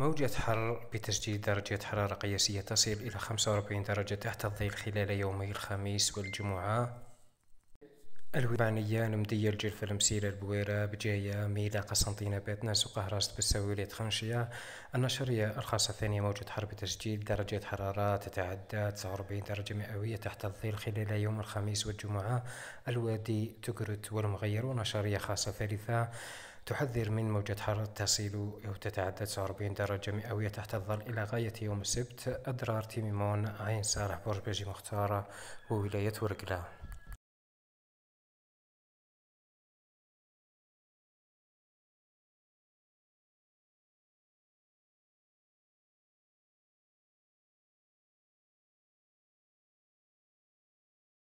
موجة حر بتسجيل درجة حرارة قياسية تصل إلى 45 درجة تحت الظل خلال يومي الخميس والجمعة الوبانية نمدية الجلفة المسيرة البويرة بجاية ميلا قسنطينة باتناس وقهراست بالسويلية خنشية النشرية الخاصة الثانية موجة حر بتسجيل درجة حرارة تتعدى 49 درجة مئوية تحت الظل خلال يوم الخميس والجمعة الوادي تقرت والمغير ونشرية خاصة ثالثة تحذر من موجة حرارة تصل أو تتعدى 49 درجة مئوية تحت الظل إلى غاية يوم السبت أدرار تيميمون عين سارح برج بيجي مختارة وولاية ورقلة